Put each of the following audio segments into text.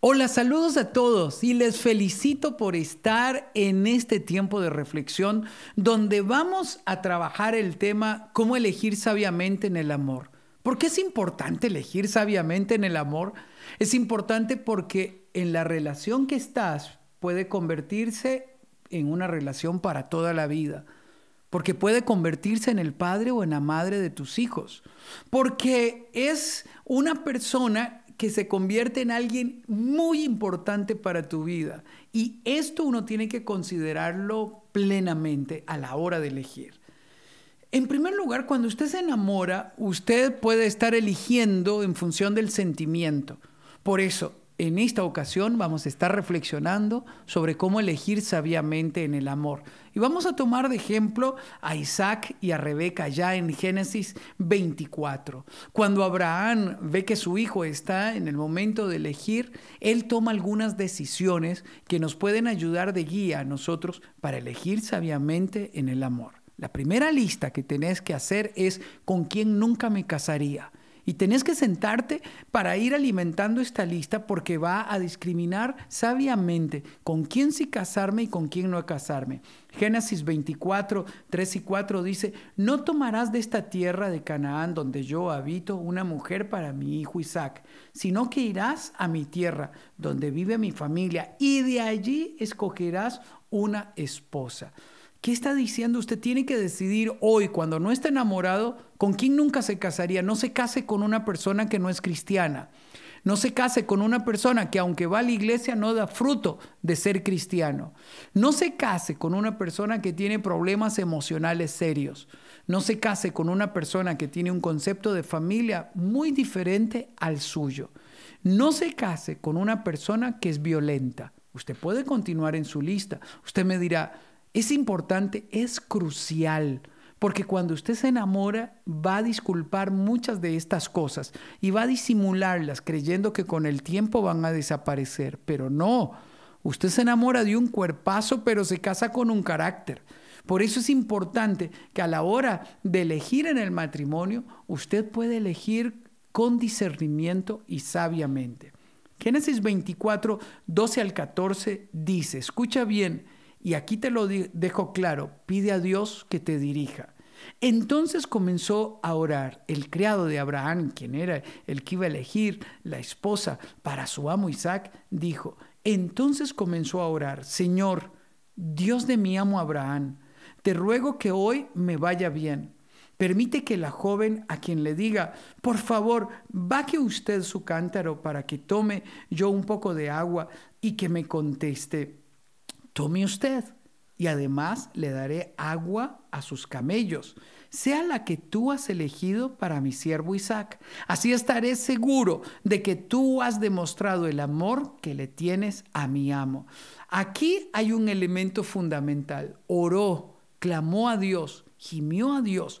Hola, saludos a todos y les felicito por estar en este tiempo de reflexión donde vamos a trabajar el tema cómo elegir sabiamente en el amor. ¿Por qué es importante elegir sabiamente en el amor? Es importante porque en la relación que estás puede convertirse en una relación para toda la vida, porque puede convertirse en el padre o en la madre de tus hijos, porque es una persona que se convierte en alguien muy importante para tu vida. Y esto uno tiene que considerarlo plenamente a la hora de elegir. En primer lugar, cuando usted se enamora, usted puede estar eligiendo en función del sentimiento. Por eso, en esta ocasión vamos a estar reflexionando sobre cómo elegir sabiamente en el amor. Y vamos a tomar de ejemplo a Isaac y a Rebeca ya en Génesis 24. Cuando Abraham ve que su hijo está en el momento de elegir, él toma algunas decisiones que nos pueden ayudar de guía a nosotros para elegir sabiamente en el amor. La primera lista que tenés que hacer es con quién nunca me casaría. Y tenés que sentarte para ir alimentando esta lista porque va a discriminar sabiamente con quién sí casarme y con quién no casarme. Génesis 24, 3 y 4 dice, no tomarás de esta tierra de Canaán donde yo habito una mujer para mi hijo Isaac, sino que irás a mi tierra donde vive mi familia y de allí escogerás una esposa. ¿Qué está diciendo? Usted tiene que decidir hoy, cuando no está enamorado, con quién nunca se casaría. No se case con una persona que no es cristiana. No se case con una persona que aunque va a la iglesia no da fruto de ser cristiano. No se case con una persona que tiene problemas emocionales serios. No se case con una persona que tiene un concepto de familia muy diferente al suyo. No se case con una persona que es violenta. Usted puede continuar en su lista. Usted me dirá, es importante, es crucial, porque cuando usted se enamora va a disculpar muchas de estas cosas y va a disimularlas creyendo que con el tiempo van a desaparecer, pero no. Usted se enamora de un cuerpazo, pero se casa con un carácter. Por eso es importante que a la hora de elegir en el matrimonio, usted puede elegir con discernimiento y sabiamente. Génesis 24, 12 al 14 dice, escucha bien, y aquí te lo dejo claro, pide a Dios que te dirija. Entonces comenzó a orar el criado de Abraham, quien era el que iba a elegir la esposa para su amo Isaac, dijo, entonces comenzó a orar, Señor, Dios de mi amo Abraham, te ruego que hoy me vaya bien. Permite que la joven a quien le diga, por favor, baque usted su cántaro para que tome yo un poco de agua y que me conteste, Tome usted y además le daré agua a sus camellos, sea la que tú has elegido para mi siervo Isaac. Así estaré seguro de que tú has demostrado el amor que le tienes a mi amo. Aquí hay un elemento fundamental. Oró, clamó a Dios, gimió a Dios,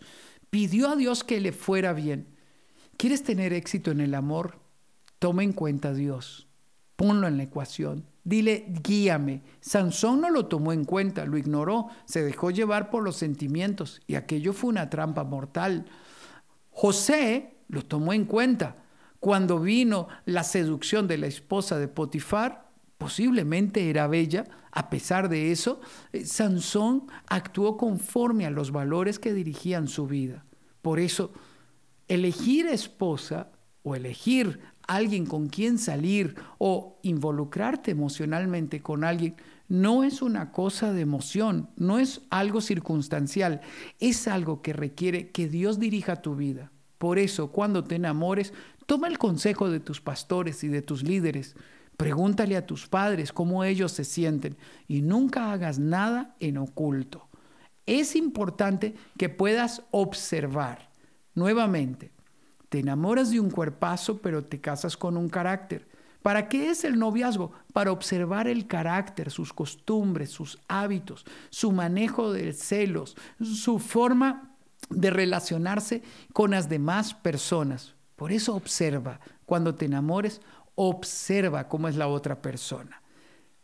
pidió a Dios que le fuera bien. ¿Quieres tener éxito en el amor? Toma en cuenta a Dios. Ponlo en la ecuación. Dile, guíame. Sansón no lo tomó en cuenta, lo ignoró, se dejó llevar por los sentimientos y aquello fue una trampa mortal. José lo tomó en cuenta. Cuando vino la seducción de la esposa de Potifar, posiblemente era bella, a pesar de eso, eh, Sansón actuó conforme a los valores que dirigían su vida. Por eso, elegir esposa o elegir alguien con quien salir o involucrarte emocionalmente con alguien, no es una cosa de emoción, no es algo circunstancial, es algo que requiere que Dios dirija tu vida. Por eso, cuando te enamores, toma el consejo de tus pastores y de tus líderes. Pregúntale a tus padres cómo ellos se sienten y nunca hagas nada en oculto. Es importante que puedas observar. Nuevamente, te enamoras de un cuerpazo, pero te casas con un carácter. ¿Para qué es el noviazgo? Para observar el carácter, sus costumbres, sus hábitos, su manejo de celos, su forma de relacionarse con las demás personas. Por eso observa, cuando te enamores, observa cómo es la otra persona.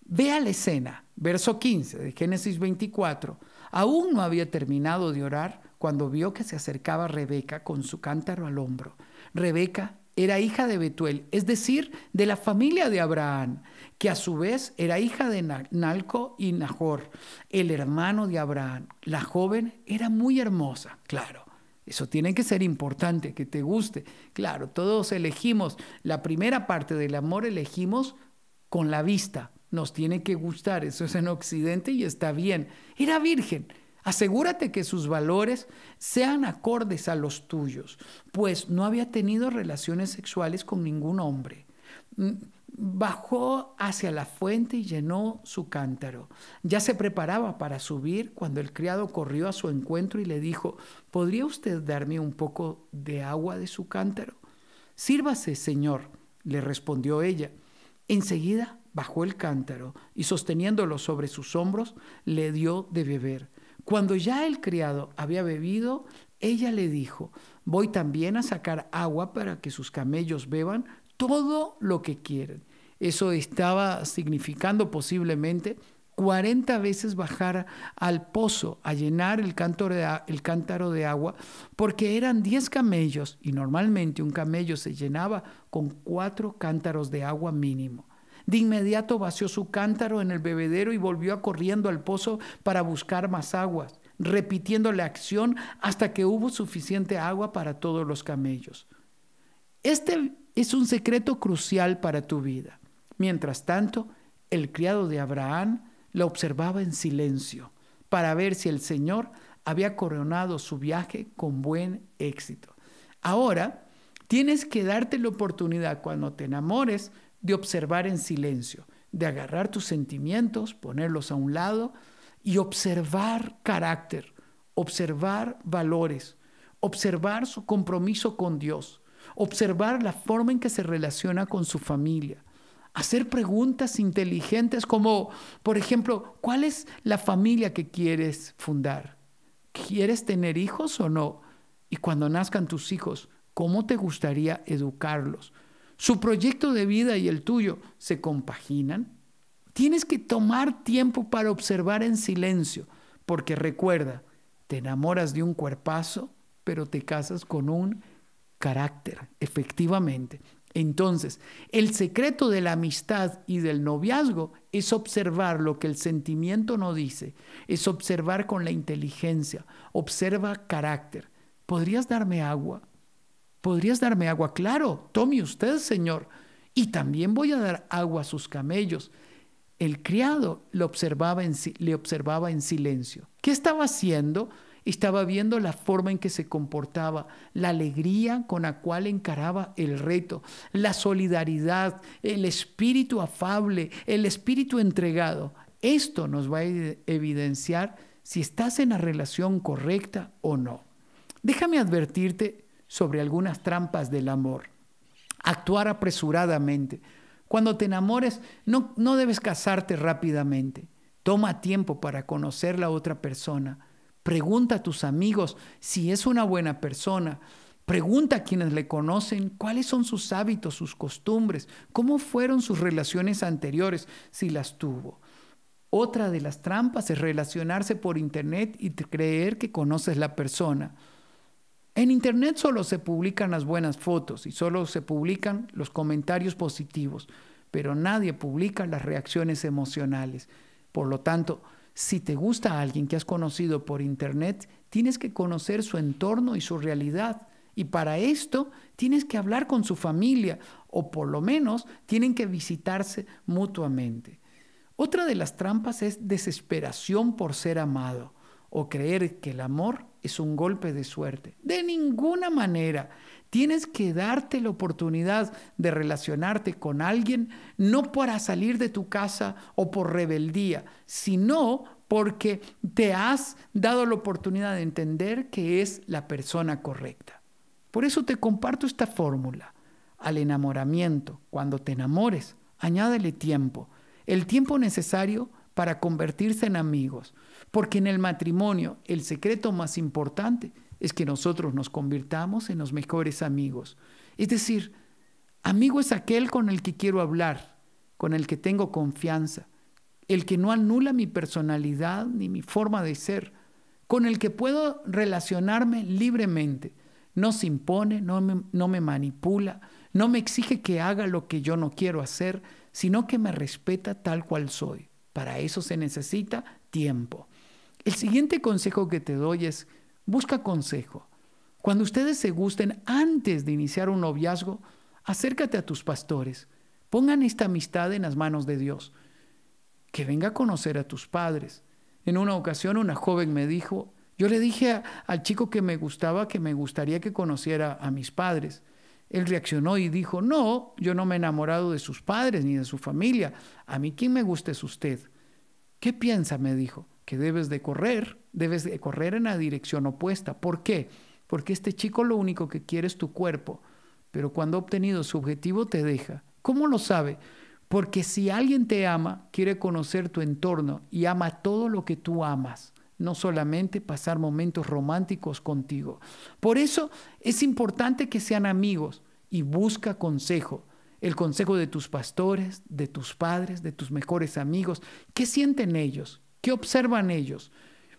Vea la escena, verso 15 de Génesis 24. Aún no había terminado de orar cuando vio que se acercaba Rebeca con su cántaro al hombro. Rebeca era hija de Betuel, es decir, de la familia de Abraham, que a su vez era hija de Nalco y Nahor, el hermano de Abraham. La joven era muy hermosa, claro. Eso tiene que ser importante, que te guste. Claro, todos elegimos, la primera parte del amor elegimos con la vista. Nos tiene que gustar, eso es en Occidente y está bien. Era virgen, Asegúrate que sus valores sean acordes a los tuyos, pues no había tenido relaciones sexuales con ningún hombre. Mm, bajó hacia la fuente y llenó su cántaro. Ya se preparaba para subir cuando el criado corrió a su encuentro y le dijo, ¿podría usted darme un poco de agua de su cántaro? Sírvase, señor, le respondió ella. Enseguida bajó el cántaro y sosteniéndolo sobre sus hombros, le dio de beber. Cuando ya el criado había bebido, ella le dijo, voy también a sacar agua para que sus camellos beban todo lo que quieren. Eso estaba significando posiblemente 40 veces bajar al pozo a llenar el, cántaro de agua, porque eran 10 camellos y normalmente un camello se llenaba con 4 cántaros de agua mínimo. De inmediato vació su cántaro en el bebedero y volvió a corriendo al pozo para buscar más aguas, repitiendo la acción hasta que hubo suficiente agua para todos los camellos. Este es un secreto crucial para tu vida. Mientras tanto, el criado de Abraham la observaba en silencio para ver si el Señor había coronado su viaje con buen éxito. Ahora, tienes que darte la oportunidad cuando te enamores de observar en silencio, de agarrar tus sentimientos, ponerlos a un lado y observar carácter, observar valores, observar su compromiso con Dios, observar la forma en que se relaciona con su familia, hacer preguntas inteligentes como, por ejemplo, ¿cuál es la familia que quieres fundar? ¿Quieres tener hijos o no? Y cuando nazcan tus hijos, ¿cómo te gustaría educarlos? su proyecto de vida y el tuyo se compaginan, tienes que tomar tiempo para observar en silencio, porque recuerda, te enamoras de un cuerpazo, pero te casas con un carácter, efectivamente. Entonces, el secreto de la amistad y del noviazgo es observar lo que el sentimiento no dice, es observar con la inteligencia, observa carácter. ¿Podrías darme agua? ¿Podrías darme agua? Claro, tome usted, Señor. Y también voy a dar agua a sus camellos. El criado le observaba en silencio. ¿Qué estaba haciendo? Estaba viendo la forma en que se comportaba, la alegría con la cual encaraba el reto, la solidaridad, el espíritu afable, el espíritu entregado. Esto nos va a evidenciar si estás en la relación correcta o no. Déjame advertirte sobre algunas trampas del amor. Actuar apresuradamente. Cuando te enamores, no, no debes casarte rápidamente. Toma tiempo para conocer la otra persona. Pregunta a tus amigos si es una buena persona. Pregunta a quienes le conocen cuáles son sus hábitos, sus costumbres, cómo fueron sus relaciones anteriores, si las tuvo. Otra de las trampas es relacionarse por Internet y creer que conoces la persona. En Internet solo se publican las buenas fotos y solo se publican los comentarios positivos, pero nadie publica las reacciones emocionales. Por lo tanto, si te gusta a alguien que has conocido por Internet, tienes que conocer su entorno y su realidad. Y para esto tienes que hablar con su familia o por lo menos tienen que visitarse mutuamente. Otra de las trampas es desesperación por ser amado o creer que el amor es un golpe de suerte. De ninguna manera. Tienes que darte la oportunidad de relacionarte con alguien, no para salir de tu casa o por rebeldía, sino porque te has dado la oportunidad de entender que es la persona correcta. Por eso te comparto esta fórmula. Al enamoramiento, cuando te enamores, añádele tiempo, el tiempo necesario para convertirse en amigos. Porque en el matrimonio el secreto más importante es que nosotros nos convirtamos en los mejores amigos. Es decir, amigo es aquel con el que quiero hablar, con el que tengo confianza, el que no anula mi personalidad ni mi forma de ser, con el que puedo relacionarme libremente. No se impone, no me, no me manipula, no me exige que haga lo que yo no quiero hacer, sino que me respeta tal cual soy. Para eso se necesita tiempo. El siguiente consejo que te doy es, busca consejo. Cuando ustedes se gusten antes de iniciar un noviazgo, acércate a tus pastores. Pongan esta amistad en las manos de Dios. Que venga a conocer a tus padres. En una ocasión una joven me dijo, yo le dije al chico que me gustaba que me gustaría que conociera a mis padres. Él reaccionó y dijo, no, yo no me he enamorado de sus padres ni de su familia. A mí quién me gusta es usted. ¿Qué piensa? me dijo, que debes de correr, debes de correr en la dirección opuesta. ¿Por qué? Porque este chico lo único que quiere es tu cuerpo, pero cuando ha obtenido su objetivo te deja. ¿Cómo lo sabe? Porque si alguien te ama, quiere conocer tu entorno y ama todo lo que tú amas no solamente pasar momentos románticos contigo. Por eso es importante que sean amigos y busca consejo. El consejo de tus pastores, de tus padres, de tus mejores amigos. ¿Qué sienten ellos? ¿Qué observan ellos?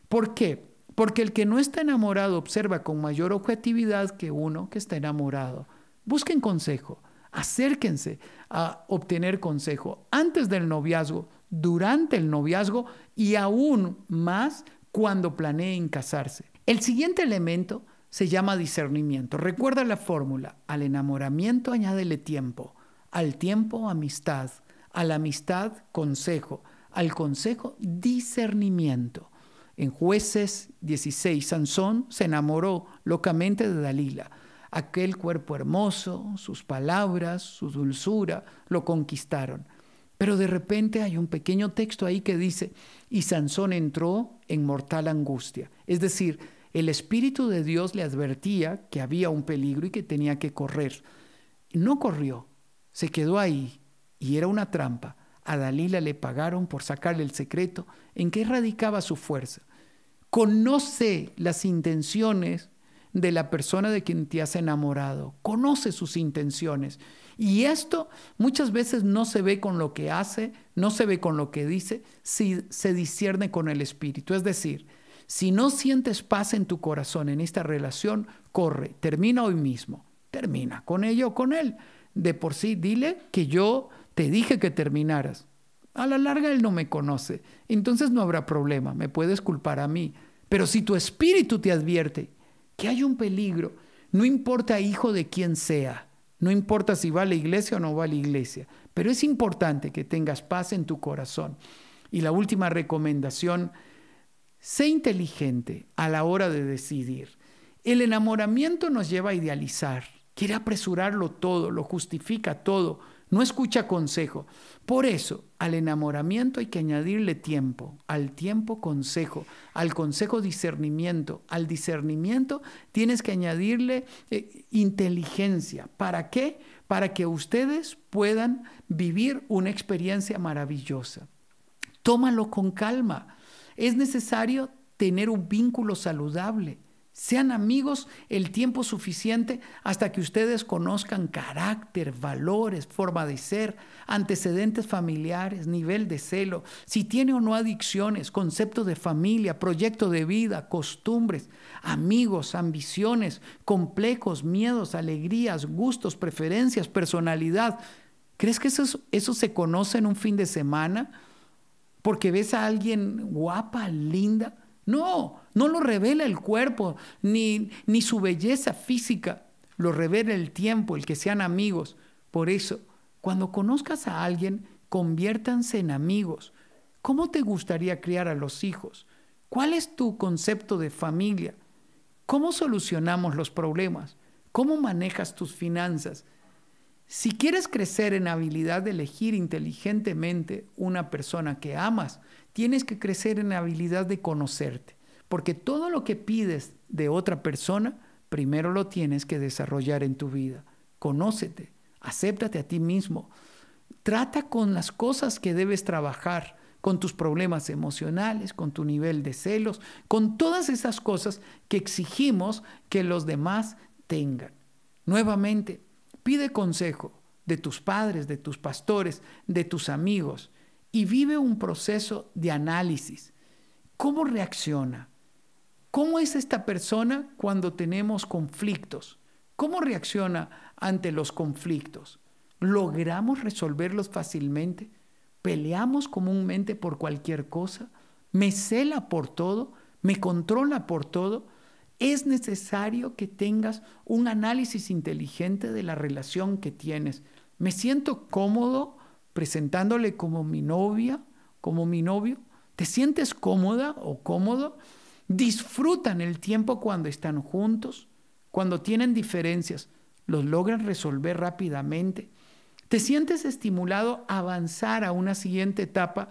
¿Por qué? Porque el que no está enamorado observa con mayor objetividad que uno que está enamorado. Busquen consejo, acérquense a obtener consejo antes del noviazgo, durante el noviazgo y aún más cuando planeen casarse. El siguiente elemento se llama discernimiento. Recuerda la fórmula, al enamoramiento añádele tiempo, al tiempo amistad, a la amistad consejo, al consejo discernimiento. En jueces 16, Sansón se enamoró locamente de Dalila. Aquel cuerpo hermoso, sus palabras, su dulzura, lo conquistaron. Pero de repente hay un pequeño texto ahí que dice, y Sansón entró en mortal angustia. Es decir, el Espíritu de Dios le advertía que había un peligro y que tenía que correr. No corrió, se quedó ahí y era una trampa. A Dalila le pagaron por sacarle el secreto en que radicaba su fuerza. Conoce las intenciones de la persona de quien te has enamorado, conoce sus intenciones. Y esto muchas veces no se ve con lo que hace, no se ve con lo que dice, si se discierne con el espíritu. Es decir, si no sientes paz en tu corazón en esta relación, corre, termina hoy mismo, termina con ella o con él. De por sí, dile que yo te dije que terminaras. A la larga él no me conoce, entonces no habrá problema, me puedes culpar a mí. Pero si tu espíritu te advierte que hay un peligro. No importa hijo de quién sea, no importa si va a la iglesia o no va a la iglesia, pero es importante que tengas paz en tu corazón. Y la última recomendación, sé inteligente a la hora de decidir. El enamoramiento nos lleva a idealizar, quiere apresurarlo todo, lo justifica todo no escucha consejo. Por eso, al enamoramiento hay que añadirle tiempo, al tiempo consejo, al consejo discernimiento, al discernimiento tienes que añadirle eh, inteligencia. ¿Para qué? Para que ustedes puedan vivir una experiencia maravillosa. Tómalo con calma. Es necesario tener un vínculo saludable sean amigos el tiempo suficiente hasta que ustedes conozcan carácter, valores, forma de ser, antecedentes familiares, nivel de celo, si tiene o no adicciones, concepto de familia, proyecto de vida, costumbres, amigos, ambiciones, complejos, miedos, alegrías, gustos, preferencias, personalidad. ¿Crees que eso, eso se conoce en un fin de semana? Porque ves a alguien guapa, linda no, no lo revela el cuerpo, ni, su belleza física, lo revela el tiempo, el que sean amigos. Por eso, cuando conozcas a alguien, conviértanse en amigos. ¿Cómo te gustaría criar a los hijos? ¿Cuál es tu concepto de familia? ¿Cómo solucionamos los problemas? ¿Cómo manejas tus finanzas? Si quieres crecer en habilidad de elegir inteligentemente una persona que amas, tienes que crecer en habilidad de conocerte, porque todo lo que pides de otra persona, primero lo tienes que desarrollar en tu vida. Conócete, acéptate a ti mismo, trata con las cosas que debes trabajar, con tus problemas emocionales, con tu nivel de celos, con todas esas cosas que exigimos que los demás tengan. Nuevamente, Pide consejo de tus padres, de tus pastores, de tus amigos y vive un proceso de análisis. ¿Cómo reacciona? ¿Cómo es esta persona cuando tenemos conflictos? ¿Cómo reacciona ante los conflictos? ¿Logramos resolverlos fácilmente? ¿Peleamos comúnmente por cualquier cosa? ¿Me cela por todo? ¿Me controla por todo? es necesario que tengas un análisis inteligente de la relación que tienes. Me siento cómodo presentándole como mi novia, como mi novio. ¿Te sientes cómoda o cómodo? Disfrutan el tiempo cuando están juntos, cuando tienen diferencias, los logran resolver rápidamente. ¿Te sientes estimulado a avanzar a una siguiente etapa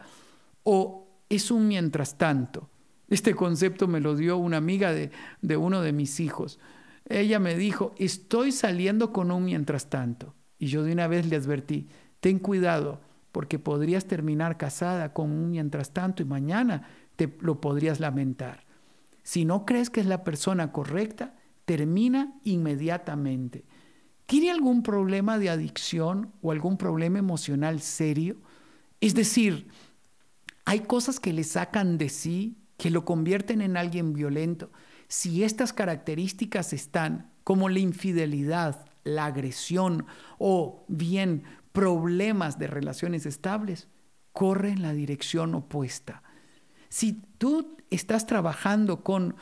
o es un mientras tanto? Este concepto me lo dio una amiga de, de uno de mis hijos. Ella me dijo, estoy saliendo con un mientras tanto. Y yo de una vez le advertí, ten cuidado, porque podrías terminar casada con un mientras tanto y mañana te lo podrías lamentar. Si no crees que es la persona correcta, termina inmediatamente. ¿Tiene algún problema de adicción o algún problema emocional serio? Es decir, hay cosas que le sacan de sí, que lo convierten en alguien violento, si estas características están como la infidelidad, la agresión o bien problemas de relaciones estables, corre en la dirección opuesta. Si tú estás trabajando con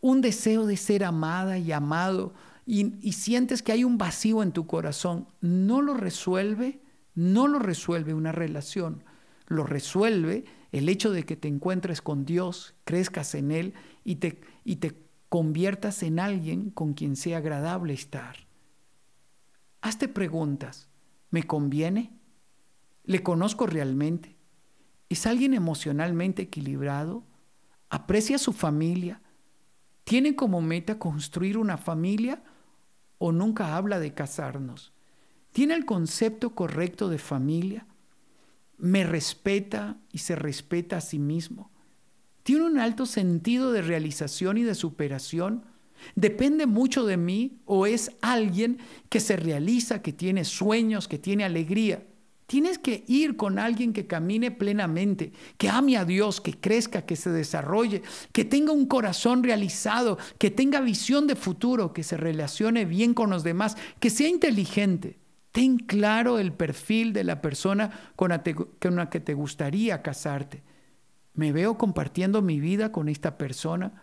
un deseo de ser amada y amado y, y sientes que hay un vacío en tu corazón, no lo resuelve, no lo resuelve una relación, lo resuelve el hecho de que te encuentres con Dios, crezcas en Él y te, y te conviertas en alguien con quien sea agradable estar. Hazte preguntas. ¿Me conviene? ¿Le conozco realmente? ¿Es alguien emocionalmente equilibrado? ¿Aprecia su familia? ¿Tiene como meta construir una familia o nunca habla de casarnos? ¿Tiene el concepto correcto de familia? me respeta y se respeta a sí mismo. Tiene un alto sentido de realización y de superación. ¿Depende mucho de mí o es alguien que se realiza, que tiene sueños, que tiene alegría? Tienes que ir con alguien que camine plenamente, que ame a Dios, que crezca, que se desarrolle, que tenga un corazón realizado, que tenga visión de futuro, que se relacione bien con los demás, que sea inteligente. Ten claro el perfil de la persona con la, que te gustaría casarte. ¿Me veo compartiendo mi vida con esta persona?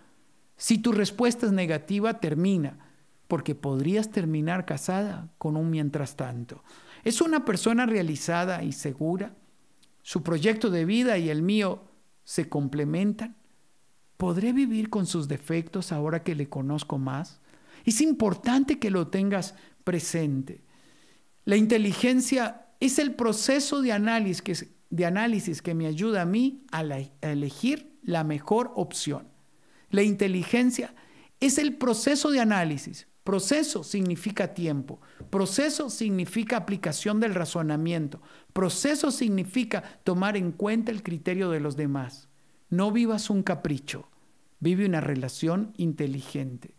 Si tu respuesta es negativa, termina, porque podrías terminar casada con un mientras tanto. ¿Es una persona realizada y segura? ¿Su proyecto de vida y el mío se complementan? ¿Podré vivir con sus defectos ahora que le conozco más? Es importante que lo tengas presente. La inteligencia es el proceso de análisis que, me ayuda a mí a elegir la mejor opción. La inteligencia es el proceso de análisis. Proceso significa tiempo. Proceso significa aplicación del razonamiento. Proceso significa tomar en cuenta el criterio de los demás. No vivas un capricho. Vive una relación inteligente.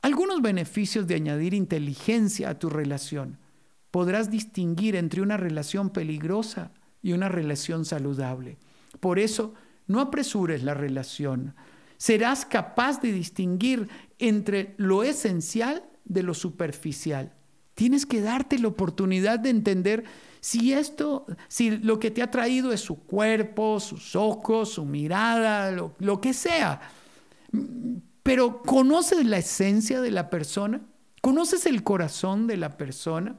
Algunos beneficios de añadir inteligencia a tu relación podrás distinguir entre una relación peligrosa y una relación saludable. Por eso, no apresures la relación. Serás capaz de distinguir entre lo esencial de lo superficial. Tienes que darte la oportunidad de entender si esto, si lo que te ha traído es su cuerpo, sus ojos, su mirada, lo, lo que sea. Pero ¿conoces la esencia de la persona? ¿Conoces el corazón de la persona?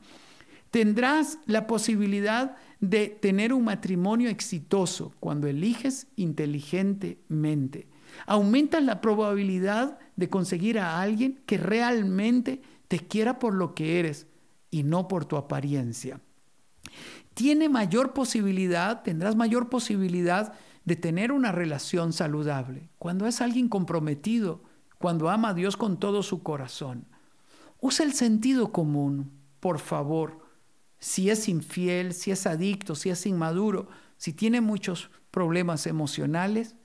Tendrás la posibilidad de tener un matrimonio exitoso cuando eliges inteligentemente. Aumentas la probabilidad de conseguir a alguien que realmente te quiera por lo que eres y no por tu apariencia. Tiene mayor posibilidad, tendrás mayor posibilidad de tener una relación saludable cuando es alguien comprometido, cuando ama a Dios con todo su corazón. Usa el sentido común, por favor si es infiel, si es adicto, si es inmaduro, si tiene muchos problemas emocionales,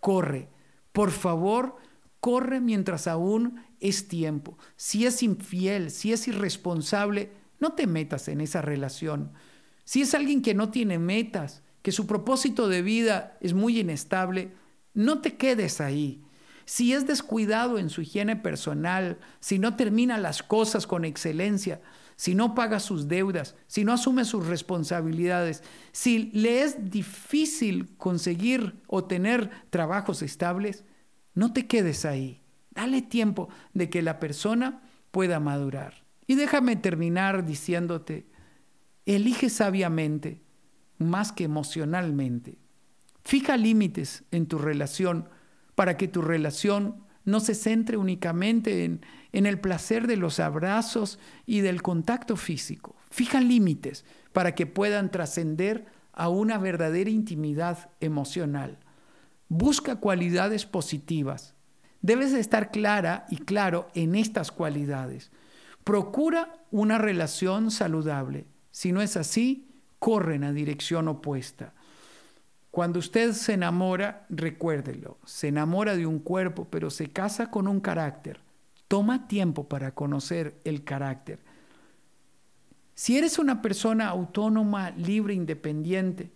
corre. Por favor, corre mientras aún es tiempo. Si es infiel, si es irresponsable, no te metas en esa relación. Si es alguien que no tiene metas, que su propósito de vida es muy inestable, no te quedes ahí si es descuidado en su higiene personal, si no termina las cosas con excelencia, si no paga sus deudas, si no asume sus responsabilidades, si le es difícil conseguir o tener trabajos estables, no te quedes ahí. Dale tiempo de que la persona pueda madurar. Y déjame terminar diciéndote, elige sabiamente, más que emocionalmente. Fija límites en tu relación para que tu relación no se centre únicamente en, el placer de los abrazos y del contacto físico. Fija límites para que puedan trascender a una verdadera intimidad emocional. Busca cualidades positivas. Debes estar clara y claro en estas cualidades. Procura una relación saludable. Si no es así, corren a dirección opuesta. Cuando usted se enamora, recuérdelo, se enamora de un cuerpo, pero se casa con un carácter. Toma tiempo para conocer el carácter. Si eres una persona autónoma, libre, independiente,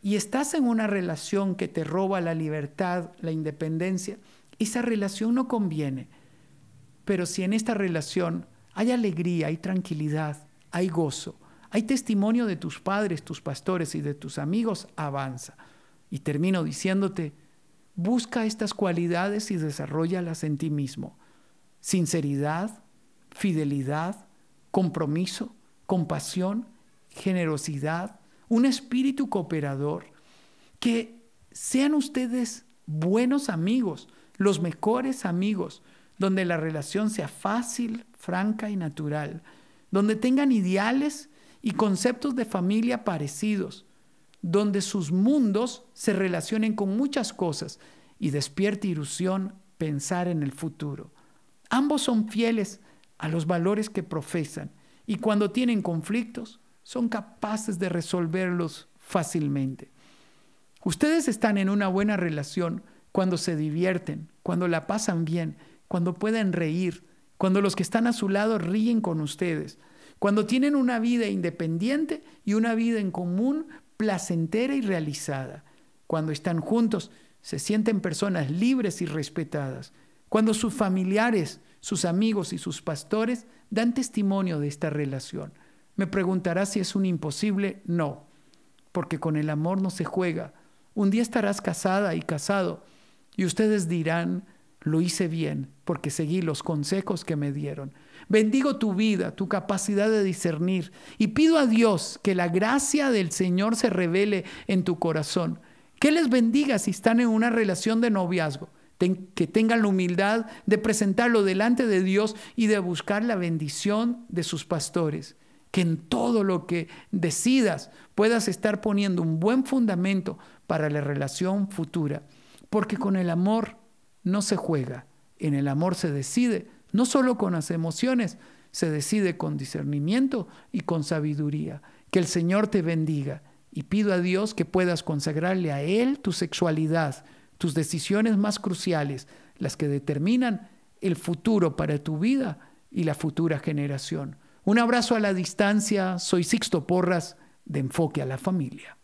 y estás en una relación que te roba la libertad, la independencia, esa relación no conviene. Pero si en esta relación hay alegría, hay tranquilidad, hay gozo, hay testimonio de tus padres, tus pastores y de tus amigos, avanza. Y termino diciéndote, busca estas cualidades y desarrollalas en ti mismo. Sinceridad, fidelidad, compromiso, compasión, generosidad, un espíritu cooperador. Que sean ustedes buenos amigos, los mejores amigos, donde la relación sea fácil, franca y natural, donde tengan ideales y conceptos de familia parecidos, donde sus mundos se relacionen con muchas cosas y despierta ilusión pensar en el futuro. Ambos son fieles a los valores que profesan y cuando tienen conflictos son capaces de resolverlos fácilmente. Ustedes están en una buena relación cuando se divierten, cuando la pasan bien, cuando pueden reír, cuando los que están a su lado ríen con ustedes, cuando tienen una vida independiente y una vida en común placentera y realizada. Cuando están juntos, se sienten personas libres y respetadas. Cuando sus familiares, sus amigos y sus pastores dan testimonio de esta relación. Me preguntarás si es un imposible. No, porque con el amor no se juega. Un día estarás casada y casado y ustedes dirán, lo hice bien porque seguí los consejos que me dieron. Bendigo tu vida, tu capacidad de discernir y pido a Dios que la gracia del Señor se revele en tu corazón. Que les bendiga si están en una relación de noviazgo, que tengan la humildad de presentarlo delante de Dios y de buscar la bendición de sus pastores. Que en todo lo que decidas puedas estar poniendo un buen fundamento para la relación futura. Porque con el amor no se juega. En el amor se decide, no solo con las emociones, se decide con discernimiento y con sabiduría. Que el Señor te bendiga y pido a Dios que puedas consagrarle a Él tu sexualidad, tus decisiones más cruciales, las que determinan el futuro para tu vida y la futura generación. Un abrazo a la distancia, soy Sixto Porras de Enfoque a la Familia.